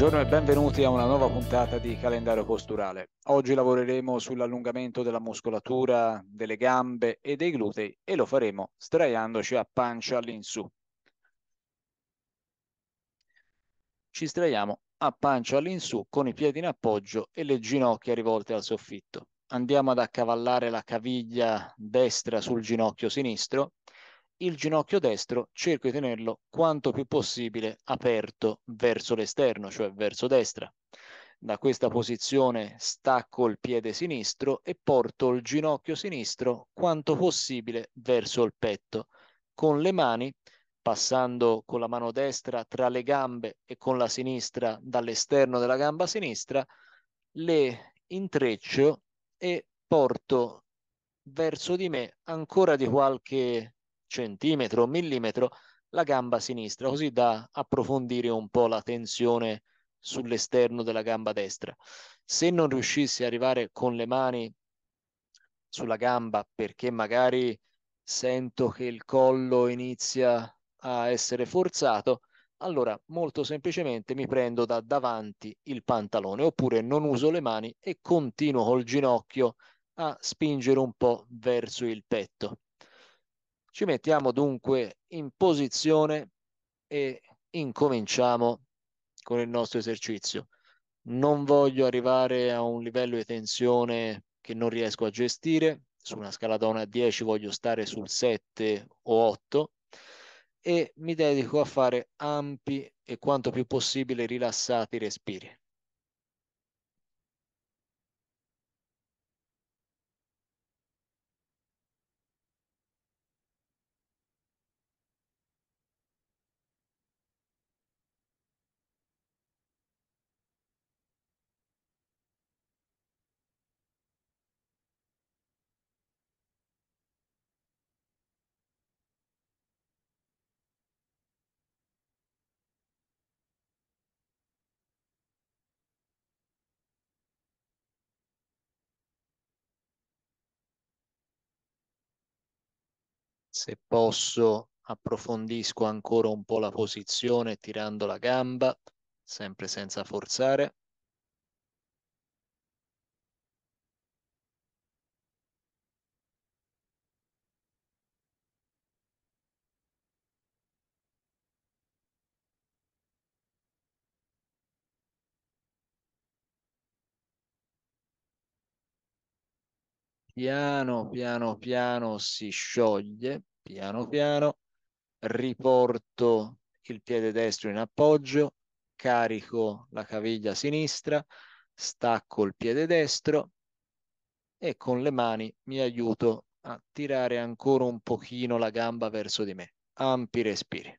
Buongiorno e benvenuti a una nuova puntata di Calendario Posturale. Oggi lavoreremo sull'allungamento della muscolatura, delle gambe e dei glutei e lo faremo straiandoci a pancia all'insù. Ci straiamo a pancia all'insù con i piedi in appoggio e le ginocchia rivolte al soffitto. Andiamo ad accavallare la caviglia destra sul ginocchio sinistro il ginocchio destro cerco di tenerlo quanto più possibile aperto verso l'esterno, cioè verso destra. Da questa posizione stacco il piede sinistro e porto il ginocchio sinistro quanto possibile verso il petto. Con le mani, passando con la mano destra tra le gambe e con la sinistra dall'esterno della gamba sinistra, le intreccio e porto verso di me ancora di qualche centimetro o millimetro la gamba sinistra, così da approfondire un po' la tensione sull'esterno della gamba destra. Se non riuscissi ad arrivare con le mani sulla gamba perché magari sento che il collo inizia a essere forzato, allora molto semplicemente mi prendo da davanti il pantalone oppure non uso le mani e continuo col ginocchio a spingere un po' verso il petto. Ci mettiamo dunque in posizione e incominciamo con il nostro esercizio. Non voglio arrivare a un livello di tensione che non riesco a gestire, su una scala da 1 a 10 voglio stare sul 7 o 8 e mi dedico a fare ampi e quanto più possibile rilassati respiri. se posso approfondisco ancora un po' la posizione tirando la gamba, sempre senza forzare. piano piano piano si scioglie, piano piano, riporto il piede destro in appoggio, carico la caviglia sinistra, stacco il piede destro e con le mani mi aiuto a tirare ancora un pochino la gamba verso di me. Ampi respiri.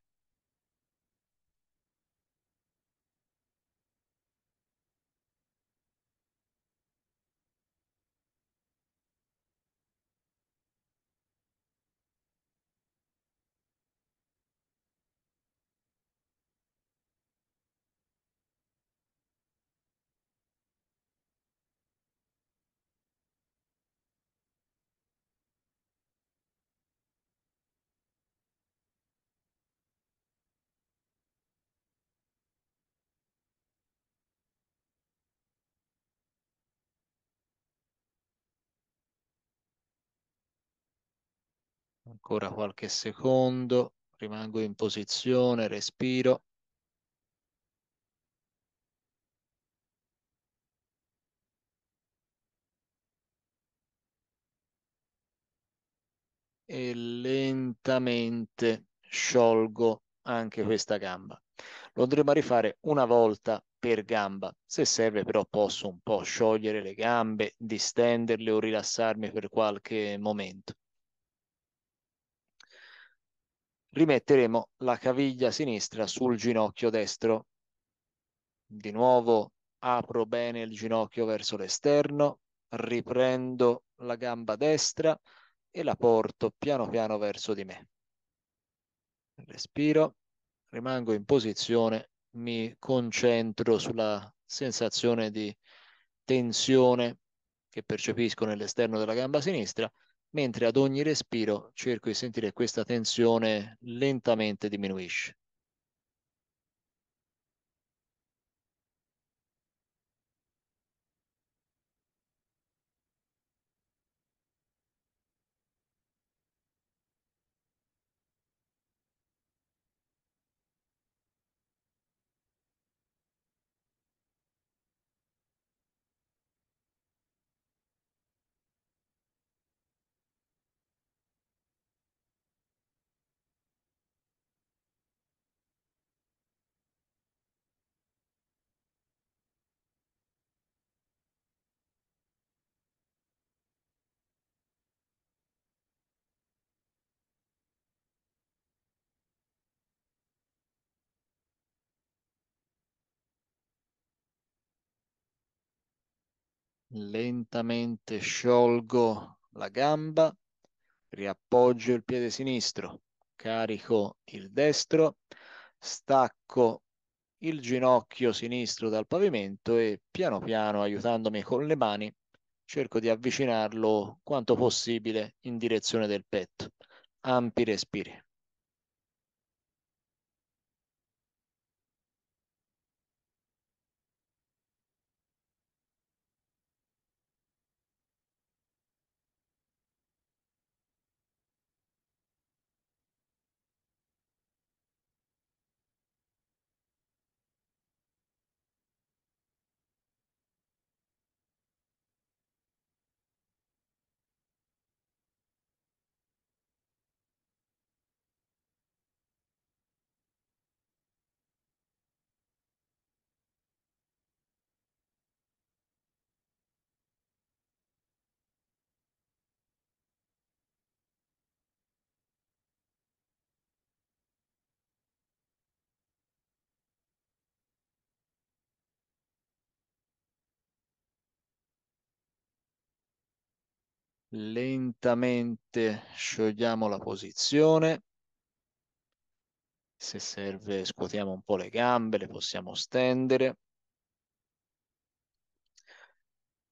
Ancora qualche secondo, rimango in posizione, respiro. E lentamente sciolgo anche questa gamba. Lo andremo a rifare una volta per gamba. Se serve però posso un po' sciogliere le gambe, distenderle o rilassarmi per qualche momento. rimetteremo la caviglia sinistra sul ginocchio destro. Di nuovo apro bene il ginocchio verso l'esterno, riprendo la gamba destra e la porto piano piano verso di me. Respiro, rimango in posizione, mi concentro sulla sensazione di tensione che percepisco nell'esterno della gamba sinistra mentre ad ogni respiro cerco di sentire questa tensione lentamente diminuisce. lentamente sciolgo la gamba, riappoggio il piede sinistro, carico il destro, stacco il ginocchio sinistro dal pavimento e piano piano aiutandomi con le mani cerco di avvicinarlo quanto possibile in direzione del petto. Ampi respiri. lentamente sciogliamo la posizione. Se serve scuotiamo un po' le gambe, le possiamo stendere.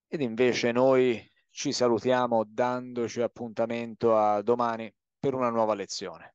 Ed invece noi ci salutiamo dandoci appuntamento a domani per una nuova lezione.